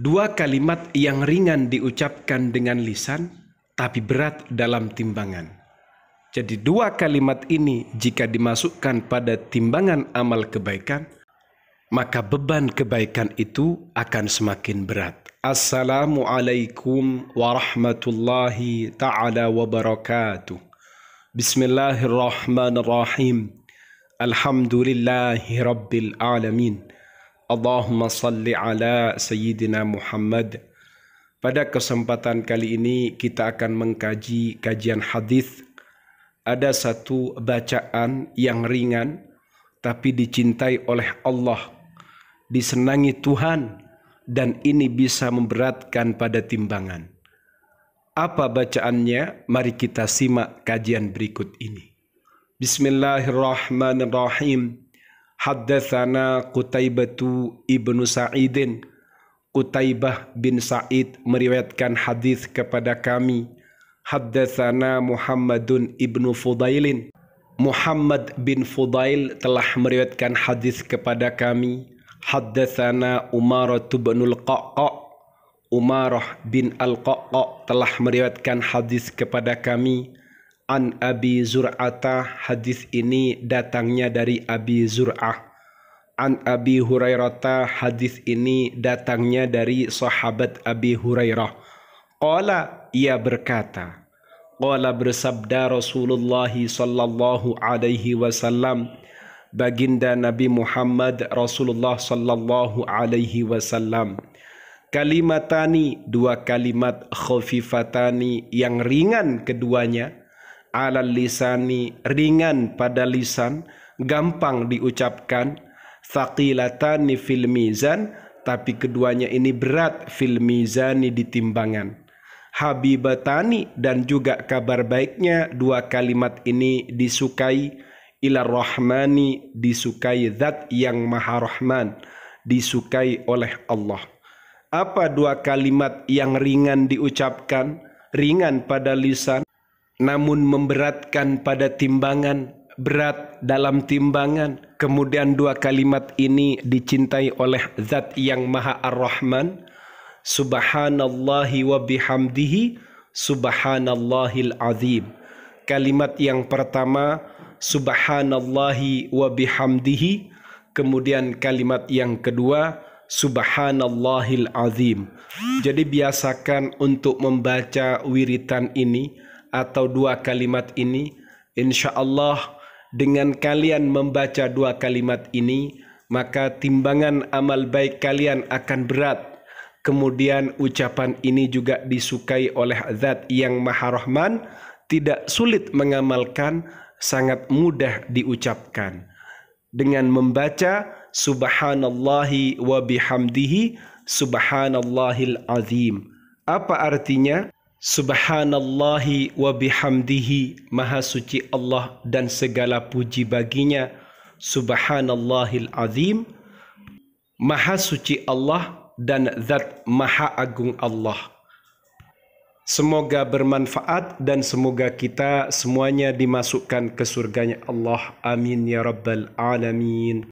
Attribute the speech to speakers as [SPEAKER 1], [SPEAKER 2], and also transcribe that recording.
[SPEAKER 1] Dua kalimat yang ringan diucapkan dengan lisan, tapi berat dalam timbangan. Jadi dua kalimat ini jika dimasukkan pada timbangan amal kebaikan, maka beban kebaikan itu akan semakin berat. Assalamualaikum warahmatullahi taala wabarakatuh. Bismillahirrahmanirrahim. Alhamdulillahi rabbil alamin. Allahumma salli ala Sayyidina Muhammad. Pada kesempatan kali ini kita akan mengkaji kajian hadis. Ada satu bacaan yang ringan tapi dicintai oleh Allah, disenangi Tuhan dan ini bisa memberatkan pada timbangan. Apa bacaannya? Mari kita simak kajian berikut ini. Bismillahirrahmanirrahim. Haddatsana Qutaibatu ibnu Sa'idin. Qutaibah bin Sa'id meriwayatkan hadis kepada kami. Haddatsana Muhammadun ibnu Fudailin. Muhammad bin Fudail telah meriwayatkan hadis kepada kami. Haddatsana Umarah bin Al-Qaqqa. Umarah bin Al-Qaqqa telah meriwayatkan hadis kepada kami an Abi Zur'ata hadis ini datangnya dari Abi Zur'ah an Abi Hurairata hadis ini datangnya dari sahabat Abi Hurairah qala ia berkata qala bersabda Rasulullah sallallahu alaihi wasallam baginda Nabi Muhammad Rasulullah sallallahu alaihi wasallam kalimatani dua kalimat khafifatani yang ringan keduanya alal lisani ringan pada lisan gampang diucapkan thaqilatani fil mizan tapi keduanya ini berat fil mizani di timbangan habibatani dan juga kabar baiknya dua kalimat ini disukai ila rahmani disukai zat yang maha rahman disukai oleh Allah apa dua kalimat yang ringan diucapkan ringan pada lisan namun memberatkan pada timbangan berat dalam timbangan. Kemudian dua kalimat ini dicintai oleh Zat yang Maha Ar-Rahman. Subhanallahi wa bihamdihi subhanallahil azim. Kalimat yang pertama subhanallahi wa bihamdihi. Kemudian kalimat yang kedua subhanallahil azim. Jadi biasakan untuk membaca wiritan ini atau dua kalimat ini, insya Allah dengan kalian membaca dua kalimat ini, maka timbangan amal baik kalian akan berat. Kemudian ucapan ini juga disukai oleh zat yang maha rahman, tidak sulit mengamalkan, sangat mudah diucapkan. Dengan membaca subhanallahi wa bihamdihi subhanallahil azim. Apa artinya? Subhanallah wa bihamdihi Maha suci Allah dan segala puji baginya Subhanallahil azim Maha suci Allah dan zat maha agung Allah Semoga bermanfaat dan semoga kita semuanya dimasukkan ke surganya Allah. Amin ya rabbal alamin.